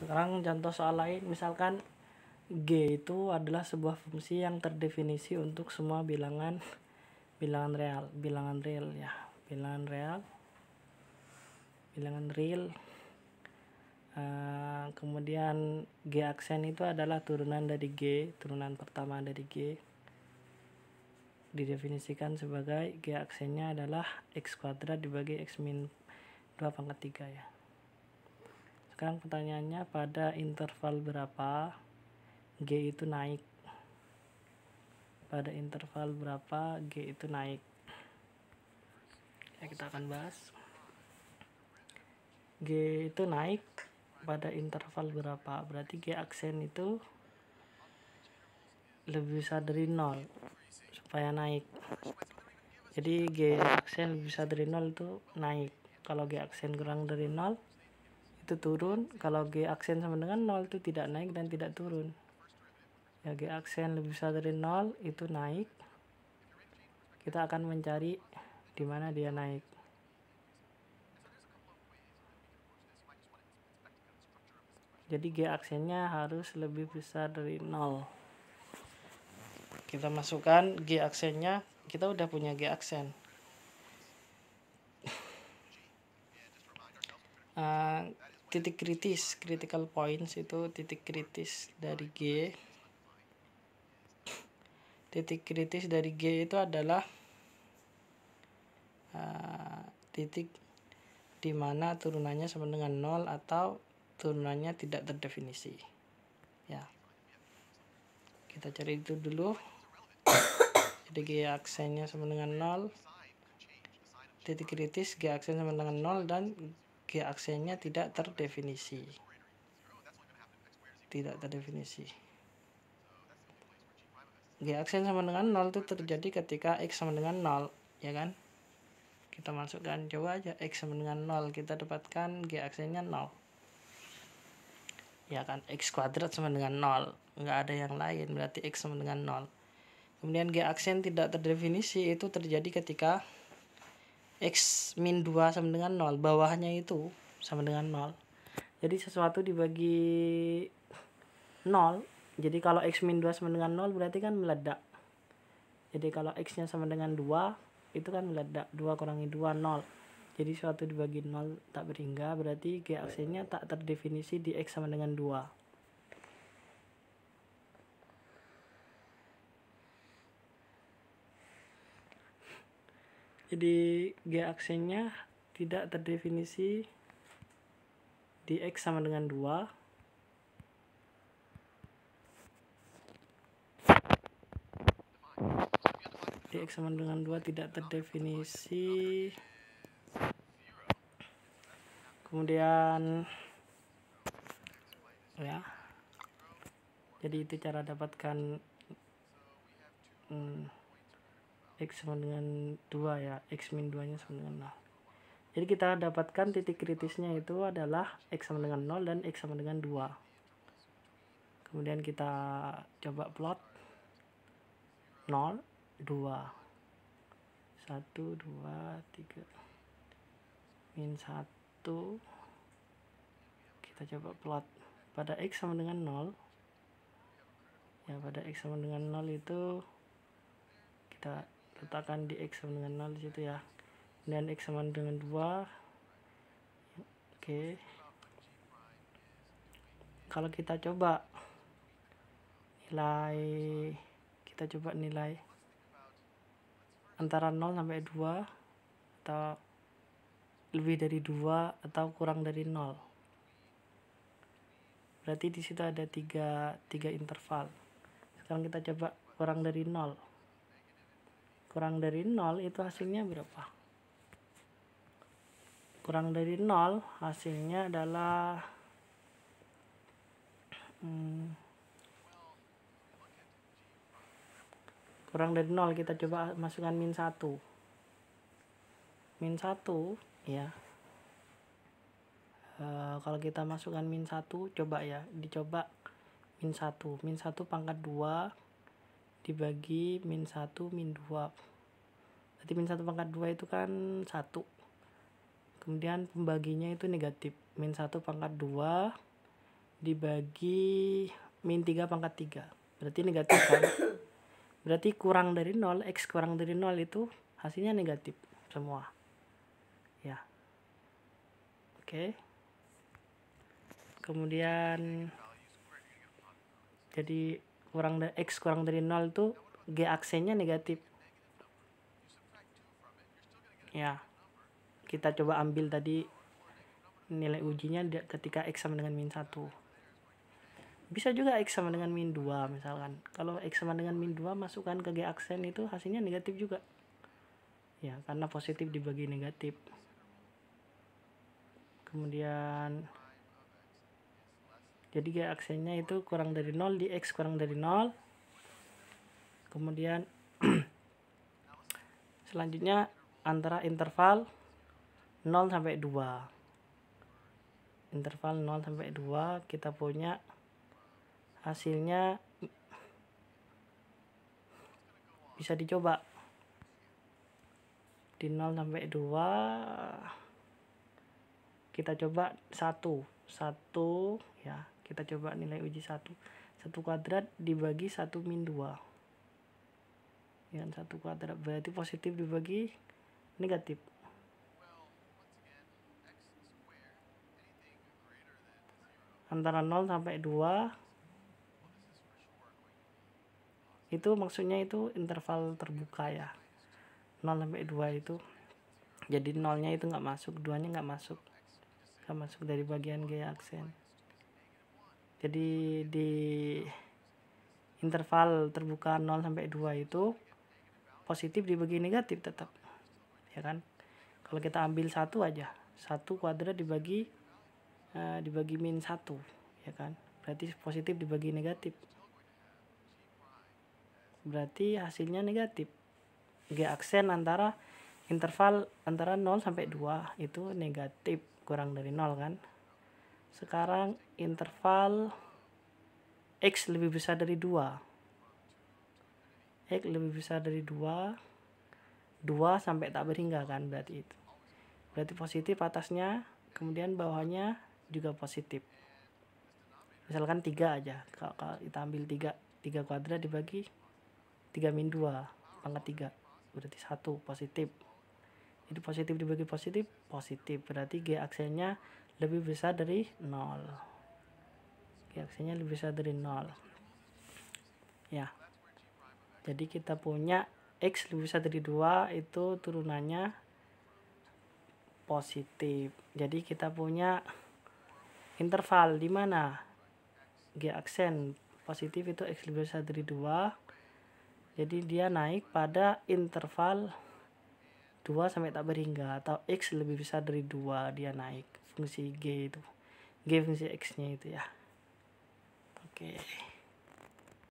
Sekarang contoh soal lain, misalkan G itu adalah sebuah fungsi yang terdefinisi untuk semua bilangan bilangan real, bilangan real ya, bilangan real, bilangan real. Uh, kemudian G aksen itu adalah turunan dari G, turunan pertama dari G. Didefinisikan sebagai G aksennya adalah X kuadrat dibagi X min 2 pangkat 3 ya. Sekarang pertanyaannya pada interval berapa G itu naik? Pada interval berapa G itu naik? Ya, kita akan bahas. G itu naik pada interval berapa? Berarti G aksen itu lebih besar dari 0 supaya naik. Jadi G aksen lebih besar dari 0 itu naik. Kalau G aksen kurang dari 0 itu turun kalau G aksen sama dengan nol itu tidak naik dan tidak turun ya G aksen lebih besar dari nol itu naik kita akan mencari di mana dia naik jadi G aksennya harus lebih besar dari nol. kita masukkan G aksennya kita udah punya G aksen uh, titik kritis critical points itu titik kritis dari G titik kritis dari G itu adalah uh, titik dimana turunannya sama dengan nol atau turunannya tidak terdefinisi ya kita cari itu dulu jadi G aksennya sama dengan nol titik kritis G aksen sama dengan nol dan g aksennya tidak terdefinisi tidak terdefinisi g aksen sama dengan 0 itu terjadi ketika x sama dengan 0 ya kan kita masukkan coba aja x sama dengan 0 kita dapatkan g aksennya 0 ya kan x kuadrat sama dengan 0 nggak ada yang lain berarti x sama dengan 0 kemudian g aksen tidak terdefinisi itu terjadi ketika X min 2 sama dengan 0 bawahnya itu sama dengan 0 jadi sesuatu dibagi 0 jadi kalau X min 2 sama dengan 0 berarti kan meledak jadi kalau X nya sama dengan 2 itu kan meledak 2 kurangi 2 0 jadi suatu dibagi 0 tak berhingga berarti g nya tak terdefinisi di X sama dengan 2 jadi g aksennya tidak terdefinisi di x sama dengan 2 x sama dengan 2 tidak terdefinisi kemudian ya jadi itu cara dapatkan hmm, X sama dengan 2 ya X min 2 nya sama dengan 0 jadi kita dapatkan titik kritisnya itu adalah X sama dengan 0 dan X sama dengan 2 kemudian kita coba plot 0 2 1 2 3 min 1 kita coba plot pada X sama dengan 0 ya pada x sama dengan 0 itu kita letakkan di x sama dengan 0 di situ ya dan x sama dengan 2 oke okay. kalau kita coba nilai kita coba nilai antara 0 sampai 2 atau lebih dari 2 atau kurang dari 0 berarti di situ ada 3, 3 interval sekarang kita coba kurang dari 0 kurang dari 0 itu hasilnya berapa? Kurang dari 0 hasilnya adalah hmm, kurang dari 0 kita coba masukkan min 1 min 1 ya e, kalau kita masukkan min 1 coba ya dicoba min 1 min 1 pangkat 2 dibagi min 1 min 2 berarti min 1 pangkat 2 itu kan 1 kemudian pembaginya itu negatif min 1 pangkat 2 dibagi min 3 pangkat 3 berarti negatif kan berarti kurang dari 0 X kurang dari 0 itu hasilnya negatif semua ya oke okay. kemudian jadi kurang dari x kurang dari 0 itu g aksennya negatif ya kita coba ambil tadi nilai ujinya ketika x sama dengan min satu bisa juga x sama dengan min dua misalkan kalau x sama dengan min dua masukkan ke g aksen itu hasilnya negatif juga ya karena positif dibagi negatif kemudian jadi y aksennya itu kurang dari 0 di x kurang dari 0 kemudian selanjutnya antara interval 0 sampai 2 interval 0 sampai 2 kita punya hasilnya bisa dicoba di 0 sampai 2 kita coba 1 1 ya kita coba nilai uji satu satu kuadrat dibagi satu min dua dengan satu kuadrat berarti positif dibagi negatif antara nol sampai dua itu maksudnya itu interval terbuka ya nol sampai dua itu jadi nolnya itu nggak masuk duanya nggak masuk nggak masuk dari bagian gaya aksen jadi di interval terbuka 0 sampai 2 itu positif dibagi negatif tetap ya kan kalau kita ambil satu aja satu kuadrat dibagi uh, dibagi min satu ya kan berarti positif dibagi negatif berarti hasilnya negatif G aksen antara interval antara 0 sampai 2 itu negatif kurang dari 0 kan sekarang interval X lebih besar dari 2. X lebih besar dari 2. 2 sampai tak berhingga kan berarti itu. Berarti positif atasnya, kemudian bawahnya juga positif. Misalkan 3 aja. Kalau, kalau kita ambil 3, 3 kuadrat dibagi 3 min 2, pangkat 3. Berarti 1 positif. Jadi positif dibagi positif, positif. Berarti G aksennya lebih besar dari nol, reaksinya lebih besar dari nol, ya jadi kita punya X lebih besar dari dua itu turunannya positif jadi kita punya interval di mana G aksen positif itu X lebih besar dari dua, jadi dia naik pada interval 2 sampai tak berhingga atau X lebih besar dari dua dia naik fungsi G itu G fungsi X nya itu ya oke okay.